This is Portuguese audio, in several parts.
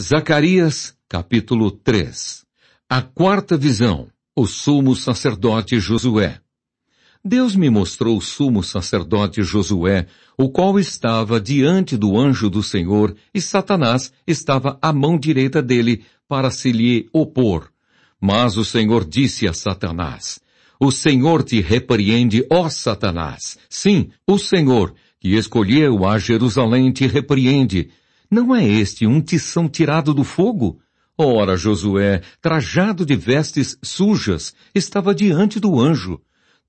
Zacarias, capítulo 3. A quarta visão, o sumo sacerdote Josué. Deus me mostrou o sumo sacerdote Josué, o qual estava diante do anjo do Senhor, e Satanás estava à mão direita dele para se lhe opor. Mas o Senhor disse a Satanás, O Senhor te repreende, ó Satanás. Sim, o Senhor, que escolheu a Jerusalém, te repreende não é este um tição tirado do fogo? Ora, Josué, trajado de vestes sujas, estava diante do anjo.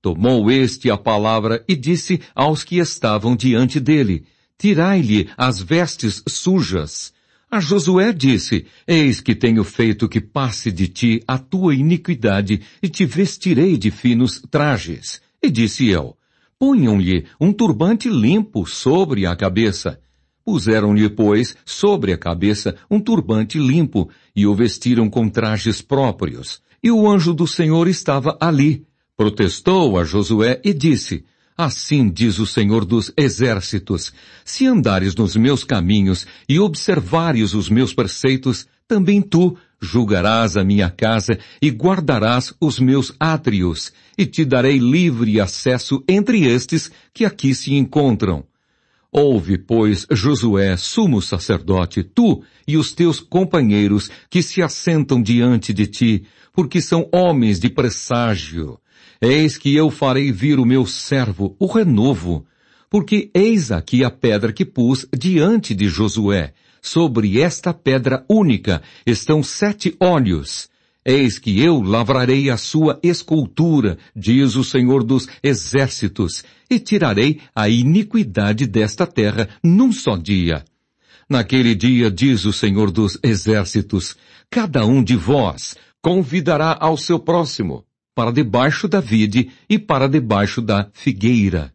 Tomou este a palavra e disse aos que estavam diante dele, Tirai-lhe as vestes sujas. A Josué disse, Eis que tenho feito que passe de ti a tua iniquidade e te vestirei de finos trajes. E disse eu, Ponham-lhe um turbante limpo sobre a cabeça Puseram-lhe, pois, sobre a cabeça um turbante limpo e o vestiram com trajes próprios. E o anjo do Senhor estava ali. Protestou a Josué e disse, Assim diz o Senhor dos Exércitos, se andares nos meus caminhos e observares os meus preceitos, também tu julgarás a minha casa e guardarás os meus átrios, e te darei livre acesso entre estes que aqui se encontram Ouve, pois, Josué, sumo sacerdote, tu e os teus companheiros que se assentam diante de ti, porque são homens de presságio. Eis que eu farei vir o meu servo, o renovo, porque eis aqui a pedra que pus diante de Josué. Sobre esta pedra única estão sete olhos, Eis que eu lavrarei a sua escultura, diz o Senhor dos Exércitos, e tirarei a iniquidade desta terra num só dia. Naquele dia, diz o Senhor dos Exércitos, cada um de vós convidará ao seu próximo, para debaixo da vide e para debaixo da figueira.